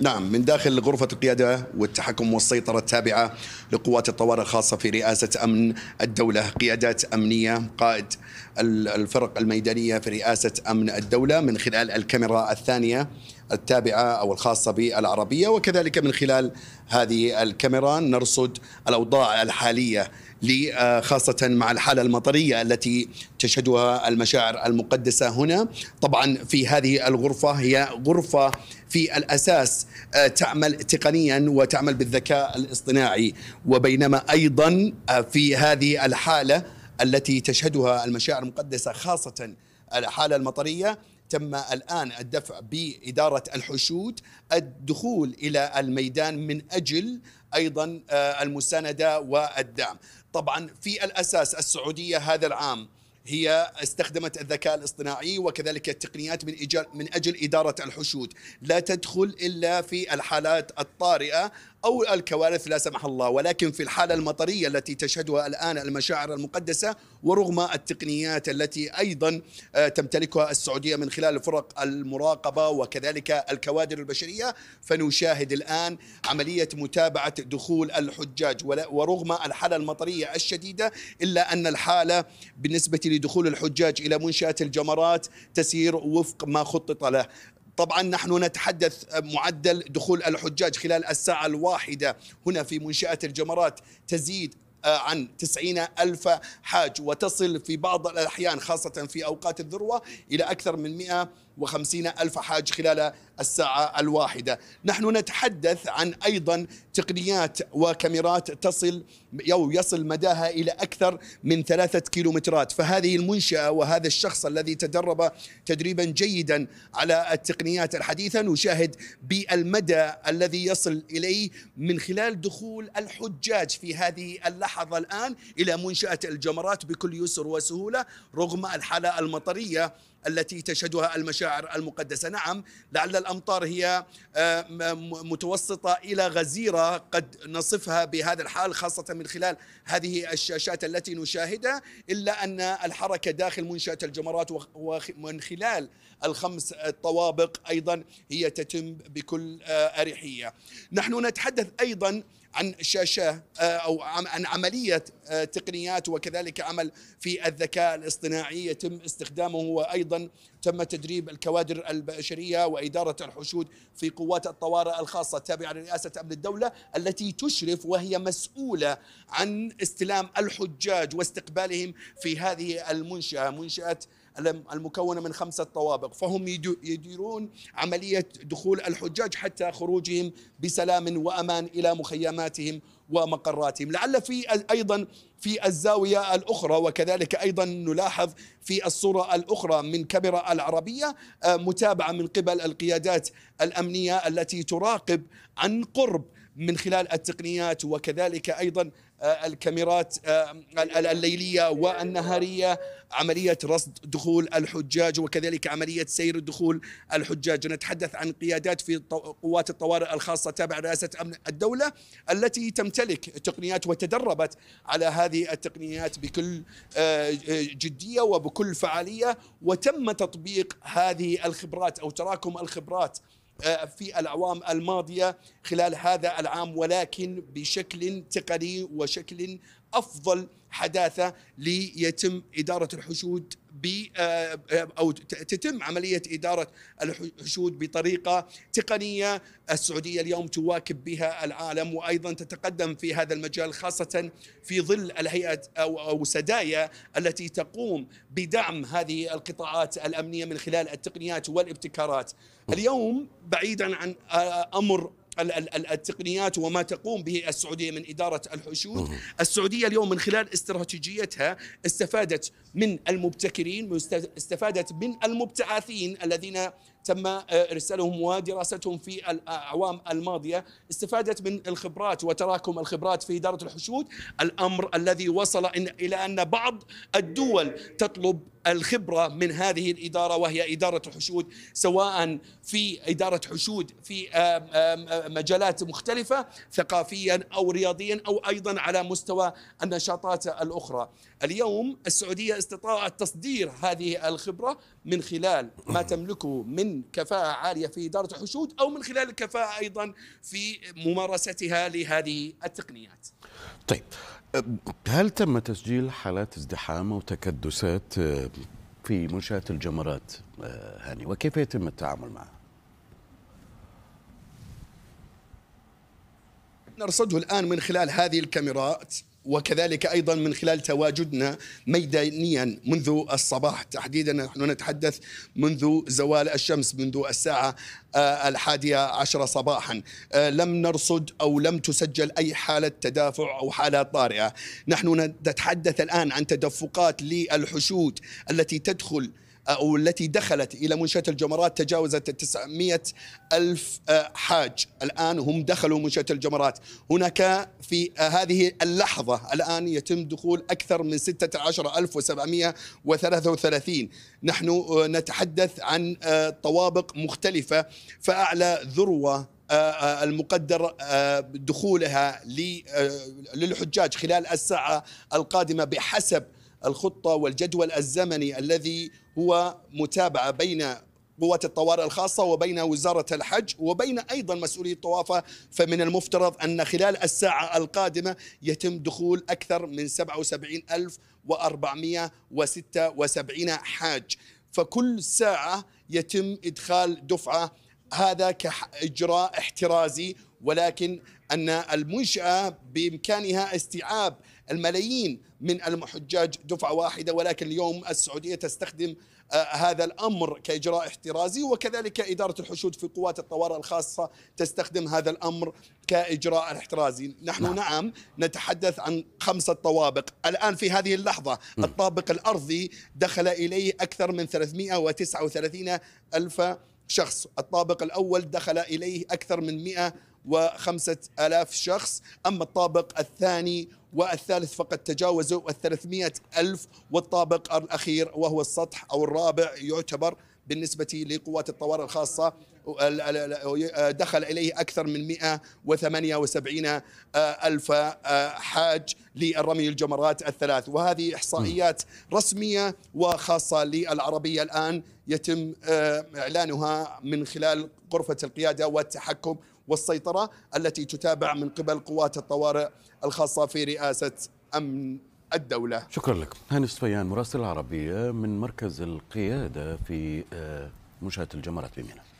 نعم من داخل غرفة القيادة والتحكم والسيطرة التابعة لقوات الطوارئ الخاصة في رئاسة أمن الدولة قيادات أمنية قائد الفرق الميدانية في رئاسة أمن الدولة من خلال الكاميرا الثانية التابعة أو الخاصة بالعربية وكذلك من خلال هذه الكاميرا نرصد الأوضاع الحالية آه، خاصة مع الحالة المطرية التي تشهدها المشاعر المقدسة هنا طبعا في هذه الغرفة هي غرفة في الأساس آه، تعمل تقنيا وتعمل بالذكاء الاصطناعي وبينما أيضا آه، في هذه الحالة التي تشهدها المشاعر المقدسة خاصة الحالة المطرية تم الآن الدفع بإدارة الحشود الدخول إلى الميدان من أجل أيضا آه، المساندة والدعم طبعا في الأساس السعودية هذا العام هي استخدمت الذكاء الاصطناعي وكذلك التقنيات من من اجل اداره الحشود، لا تدخل الا في الحالات الطارئه أو الكوارث لا سمح الله ولكن في الحالة المطرية التي تشهدها الآن المشاعر المقدسة ورغم التقنيات التي أيضا آه، تمتلكها السعودية من خلال فرق المراقبة وكذلك الكوادر البشرية فنشاهد الآن عملية متابعة دخول الحجاج ورغم الحالة المطرية الشديدة إلا أن الحالة بالنسبة لدخول الحجاج إلى منشأة الجمرات تسير وفق ما خطط له طبعا نحن نتحدث معدل دخول الحجاج خلال الساعة الواحدة هنا في منشأة الجمرات تزيد آه، عن 90 ألف حاج وتصل في بعض الأحيان خاصة في أوقات الذروة إلى أكثر من 100 وخمسين ألف حاج خلال الساعة الواحدة نحن نتحدث عن أيضا تقنيات وكاميرات تصل أو يصل مداها إلى أكثر من ثلاثة كيلومترات فهذه المنشأة وهذا الشخص الذي تدرب تدريبا جيدا على التقنيات الحديثة نشاهد بالمدى الذي يصل إليه من خلال دخول الحجاج في هذه اللحظة الآن إلى منشأة الجمرات بكل يسر وسهولة رغم الحالة المطرية التي تشهدها المشاعر المقدسة نعم لعل الأمطار هي آه، متوسطة إلى غزيرة قد نصفها بهذا الحال خاصة من خلال هذه الشاشات التي نشاهدها إلا أن الحركة داخل منشأة الجمرات ومن خلال الخمس الطوابق أيضا هي تتم بكل آه، أريحية نحن نتحدث أيضا عن شاشة آه، أو عن عملية آه، تقنيات وكذلك عمل في الذكاء الاصطناعي يتم استخدامه وأيضا تم تدريب الكوادر البشرية وإدارة الحشود في قوات الطوارئ الخاصة التابعة لرئاسة أمن الدولة التي تشرف وهي مسؤولة عن استلام الحجاج واستقبالهم في هذه المنشأة منشأة المكونة من خمسة طوابق فهم يديرون عملية دخول الحجاج حتى خروجهم بسلام وأمان إلى مخيمات خدماتهم ومقراتهم لعل في أيضا في الزاوية الأخرى وكذلك أيضا نلاحظ في الصورة الأخرى من كاميرا العربية آه، متابعة من قبل القيادات الأمنية التي تراقب عن قرب من خلال التقنيات وكذلك ايضا آه، الكاميرات آه، الليليه والنهاريه عمليه رصد دخول الحجاج وكذلك عمليه سير دخول الحجاج نتحدث عن قيادات في قوات الطوارئ الخاصه تابعه رئاسه امن الدوله التي تمتلك تقنيات وتدربت على هذه التقنيات بكل آه، جديه وبكل فعاليه وتم تطبيق هذه الخبرات او تراكم الخبرات آه، في الأعوام الماضية خلال هذا العام ولكن بشكل تقني وشكل أفضل حداثة ليتم إدارة الحشود ب آه، آه، او تتم عمليه اداره الحشود بطريقه تقنيه السعوديه اليوم تواكب بها العالم وايضا تتقدم في هذا المجال خاصه في ظل الهيئه او او سدايا التي تقوم بدعم هذه القطاعات الامنيه من خلال التقنيات والابتكارات. اليوم بعيدا عن آه، امر التقنيات وما تقوم به السعودية من إدارة الحشود السعودية اليوم من خلال استراتيجيتها استفادت من المبتكرين استفادت من المبتعثين الذين تم آه، ارسالهم ودراستهم في الاعوام آه، الماضيه استفادت من الخبرات وتراكم الخبرات في اداره الحشود الامر الذي وصل إن الى ان بعض الدول تطلب الخبره من هذه الاداره وهي اداره الحشود سواء في اداره حشود في مجالات مختلفه ثقافيا او رياضيا او ايضا على مستوى النشاطات الاخرى. اليوم السعوديه استطاعت تصدير هذه الخبره من خلال ما تملكه من كفاءة عالية في إدارة الحشود أو من خلال الكفاءة أيضا في ممارستها لهذه التقنيات طيب هل تم تسجيل حالات ازدحام أو تكدسات آه، في مشاة الجمرات آه، هاني وكيف يتم التعامل معها؟ نرصده الآن من خلال هذه الكاميرات وكذلك ايضا من خلال تواجدنا ميدانيا منذ الصباح تحديدا نحن نتحدث منذ زوال الشمس منذ الساعه آه، الحادية عشرة صباحا آه، لم نرصد أو لم تسجل أي حالة تدافع أو حالة طارئة نحن نتحدث الآن عن تدفقات للحشود التي تدخل أو التي دخلت إلى منشأة الجمرات تجاوزت 900 ألف آه، حاج الآن هم دخلوا منشأة الجمرات هناك في آه، هذه اللحظة الآن يتم دخول أكثر من 16733 نحن آه، نتحدث عن طوابق مختلفة فأعلى ذروة المقدر دخولها للحجاج خلال الساعة القادمة بحسب الخطة والجدول الزمني الذي هو متابعة بين قوات الطوارئ الخاصة وبين وزارة الحج وبين أيضا مسؤولي الطوافة فمن المفترض أن خلال الساعة القادمة يتم دخول أكثر من 77476 حاج فكل ساعة يتم إدخال دفعة هذا كإجراء احترازي ولكن أن المنشأة بإمكانها استيعاب الملايين من الحجاج دفعة واحدة ولكن اليوم السعودية تستخدم آه، هذا الامر كاجراء احترازي وكذلك اداره الحشود في قوات الطوارئ الخاصه تستخدم هذا الامر كاجراء احترازي، نحن نعم, نعم نتحدث عن خمسه طوابق، الان في هذه اللحظه الطابق الارضي دخل اليه اكثر من 339 الف شخص، الطابق الاول دخل اليه اكثر من 100 وخمسة ألاف شخص أما الطابق الثاني والثالث فقد تجاوزوا الثلاثمائة ألف والطابق الأخير وهو السطح أو الرابع يعتبر بالنسبة لقوات الطوارئ الخاصة دخل إليه أكثر من 178 ألف آه، حاج للرمي الجمرات الثلاث وهذه إحصائيات رسمية وخاصة للعربية الآن يتم آه، إعلانها من خلال غرفة القيادة والتحكم والسيطرة التي تتابع من قبل قوات الطوارئ الخاصة في رئاسة أمن الدولة شكرا لك هاني سفيان مراسل العربية من مركز القيادة في آه، مشاة الجمرات بميناء.